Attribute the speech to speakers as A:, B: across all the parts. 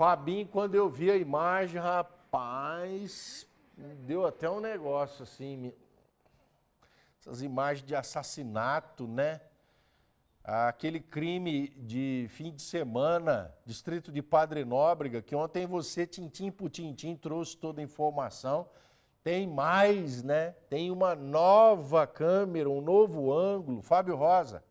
A: Fabinho, quando eu vi a imagem, rapaz, deu até um negócio assim. Essas imagens de assassinato, né? Aquele crime de fim de semana, distrito de Padre Nóbrega, que ontem você, tintim por tintim, trouxe toda a informação. Tem mais, né? Tem uma nova câmera, um novo ângulo. Fábio Rosa.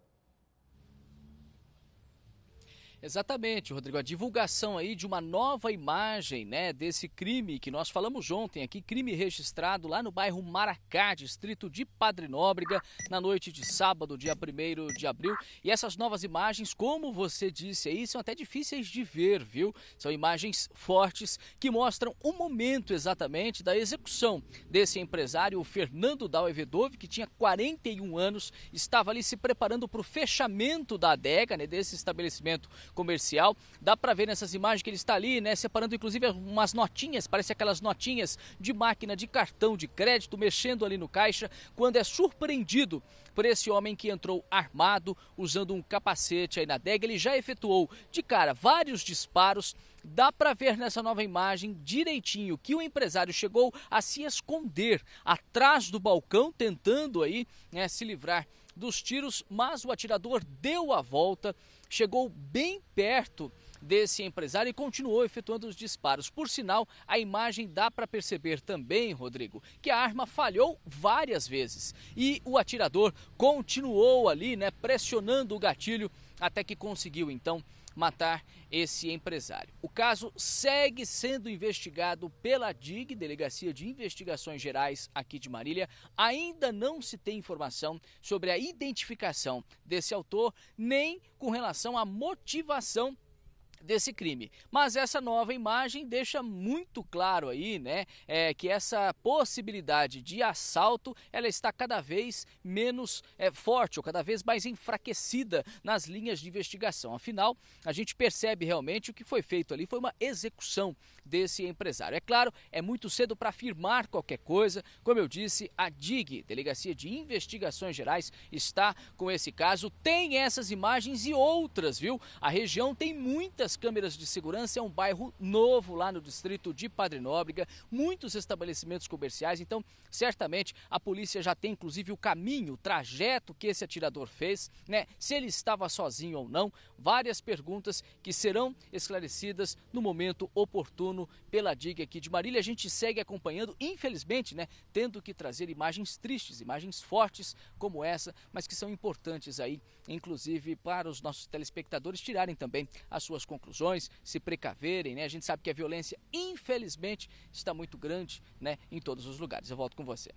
B: Exatamente, Rodrigo. A divulgação aí de uma nova imagem, né, desse crime que nós falamos ontem aqui, crime registrado lá no bairro Maracá, distrito de Padre Nóbrega, na noite de sábado, dia 1 de abril. E essas novas imagens, como você disse aí, são até difíceis de ver, viu? São imagens fortes que mostram o momento exatamente da execução desse empresário, o Fernando Dalvedove, que tinha 41 anos, estava ali se preparando para o fechamento da adega, né, desse estabelecimento comercial. Dá para ver nessas imagens que ele está ali, né, separando inclusive umas notinhas, parece aquelas notinhas de máquina de cartão de crédito, mexendo ali no caixa, quando é surpreendido por esse homem que entrou armado, usando um capacete aí na adega. Ele já efetuou de cara vários disparos. Dá para ver nessa nova imagem direitinho que o empresário chegou a se esconder atrás do balcão, tentando aí né, se livrar dos tiros, mas o atirador deu a volta, chegou bem perto desse empresário e continuou efetuando os disparos. Por sinal, a imagem dá para perceber também, Rodrigo, que a arma falhou várias vezes e o atirador continuou ali, né, pressionando o gatilho até que conseguiu então matar esse empresário. O caso segue sendo investigado pela DIG, Delegacia de Investigações Gerais aqui de Marília. Ainda não se tem informação sobre a identificação desse autor, nem com relação à motivação desse crime. Mas essa nova imagem deixa muito claro aí, né, é, que essa possibilidade de assalto ela está cada vez menos é, forte ou cada vez mais enfraquecida nas linhas de investigação. Afinal, a gente percebe realmente o que foi feito ali foi uma execução desse empresário. É claro, é muito cedo para afirmar qualquer coisa. Como eu disse, a DIG, Delegacia de Investigações Gerais, está com esse caso, tem essas imagens e outras, viu? A região tem muitas as câmeras de segurança. É um bairro novo lá no distrito de Padre Nóbrega, muitos estabelecimentos comerciais. Então, certamente a polícia já tem inclusive o caminho, o trajeto que esse atirador fez, né? Se ele estava sozinho ou não. Várias perguntas que serão esclarecidas no momento oportuno pela diga aqui de Marília. A gente segue acompanhando, infelizmente, né? Tendo que trazer imagens tristes, imagens fortes como essa, mas que são importantes aí, inclusive para os nossos telespectadores tirarem também as suas conclusões conclusões, se precaverem, né? A gente sabe que a violência, infelizmente, está muito grande, né, em todos os lugares. Eu volto com você.